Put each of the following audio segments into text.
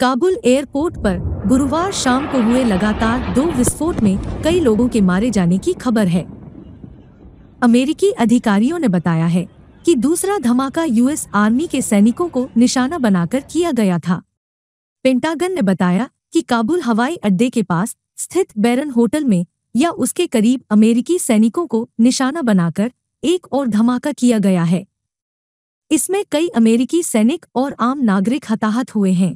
Kabul airport पर गुरुवार शाम को हुए लगातार दो विस्फोट में कई लोगों के मारे जाने की खबर है अमेरिकी अधिकारियों ने बताया है कि दूसरा धमाका यूएस आर्मी के सैनिकों को निशाना बनाकर किया गया था पेंटागन ने बताया कि काबुल हवाई अड्डे के पास स्थित बैरन होटल में या उसके करीब अमेरिकी सैनिकों को निशाना बनाकर एक और धमाका किया गया है इसमें कई अमेरिकी सैनिक और आम नागरिक हताहत हुए हैं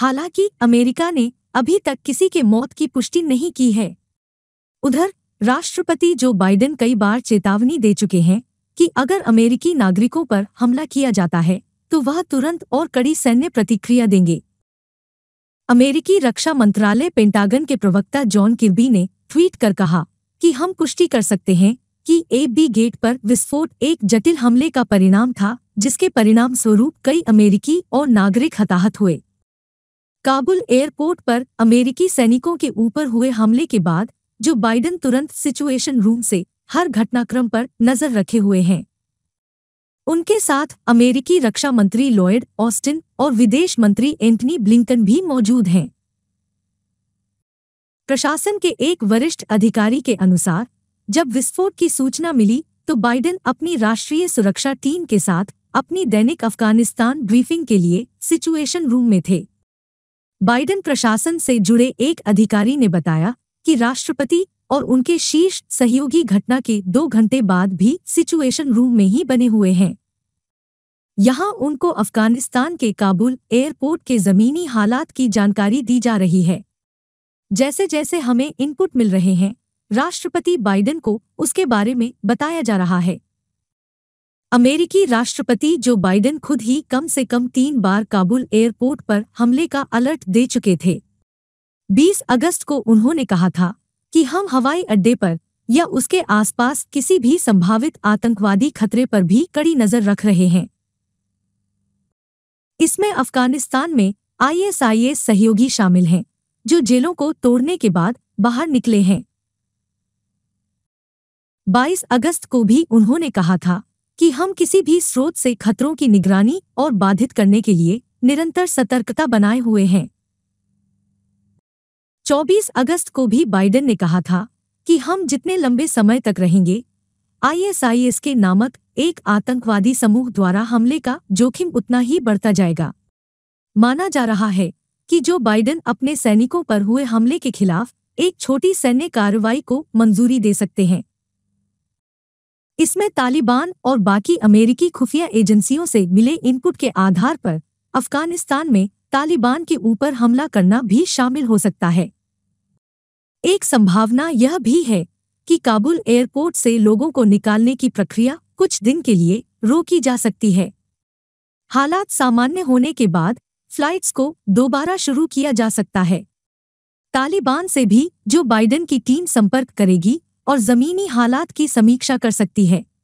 हालांकि अमेरिका ने अभी तक किसी के मौत की पुष्टि नहीं की है उधर राष्ट्रपति जो बाइडेन कई बार चेतावनी दे चुके हैं कि अगर अमेरिकी नागरिकों पर हमला किया जाता है तो वह तुरंत और कड़ी सैन्य प्रतिक्रिया देंगे अमेरिकी रक्षा मंत्रालय पेंटागन के प्रवक्ता जॉन किर्बी ने ट्वीट कर कहा कि हम पुष्टि कर सकते हैं कि ए बी गेट पर विस्फोट एक जटिल हमले का परिणाम था जिसके परिणाम स्वरूप कई अमेरिकी और नागरिक हताहत हुए काबुल एयरपोर्ट पर अमेरिकी सैनिकों के ऊपर हुए हमले के बाद जो बाइडन तुरंत सिचुएशन रूम से हर घटनाक्रम पर नजर रखे हुए हैं उनके साथ अमेरिकी रक्षा मंत्री लॉयड ऑस्टिन और विदेश मंत्री एंटनी ब्लिंकन भी मौजूद हैं प्रशासन के एक वरिष्ठ अधिकारी के अनुसार जब विस्फोट की सूचना मिली तो बाइडेन अपनी राष्ट्रीय सुरक्षा टीम के साथ अपनी दैनिक अफगानिस्तान ब्रीफिंग के लिए सिचुएशन रूम में थे बाइडेन प्रशासन से जुड़े एक अधिकारी ने बताया कि राष्ट्रपति और उनके शीर्ष सहयोगी घटना के दो घंटे बाद भी सिचुएशन रूम में ही बने हुए हैं यहां उनको अफगानिस्तान के काबुल एयरपोर्ट के जमीनी हालात की जानकारी दी जा रही है जैसे जैसे हमें इनपुट मिल रहे हैं राष्ट्रपति बाइडेन को उसके बारे में बताया जा रहा है अमेरिकी राष्ट्रपति जो बाइडेन खुद ही कम से कम तीन बार काबुल एयरपोर्ट पर हमले का अलर्ट दे चुके थे 20 अगस्त को उन्होंने कहा था कि हम हवाई अड्डे पर या उसके आसपास किसी भी संभावित आतंकवादी खतरे पर भी कड़ी नजर रख रहे हैं इसमें अफगानिस्तान में आईएसआईएस सहयोगी शामिल हैं जो जेलों को तोड़ने के बाद बाहर निकले हैं 22 अगस्त को भी उन्होंने कहा था कि हम किसी भी स्रोत से खतरों की निगरानी और बाधित करने के लिए निरंतर सतर्कता बनाए हुए हैं 24 अगस्त को भी बाइडेन ने कहा था कि हम जितने लंबे समय तक रहेंगे आईएसआईएस के नामक एक आतंकवादी समूह द्वारा हमले का जोखिम उतना ही बढ़ता जाएगा माना जा रहा है कि जो बाइडेन अपने सैनिकों पर हुए हमले के खिलाफ एक छोटी सैन्य कार्रवाई को मंजूरी दे सकते हैं इसमें तालिबान और बाकी अमेरिकी खुफिया एजेंसियों से मिले इनपुट के आधार पर अफगानिस्तान में तालिबान के ऊपर हमला करना भी शामिल हो सकता है एक संभावना यह भी है कि काबुल एयरपोर्ट से लोगों को निकालने की प्रक्रिया कुछ दिन के लिए रोकी जा सकती है हालात सामान्य होने के बाद फ्लाइट्स को दोबारा शुरू किया जा सकता है तालिबान से भी जो बाइडेन की टीम संपर्क करेगी और ज़मीनी हालात की समीक्षा कर सकती है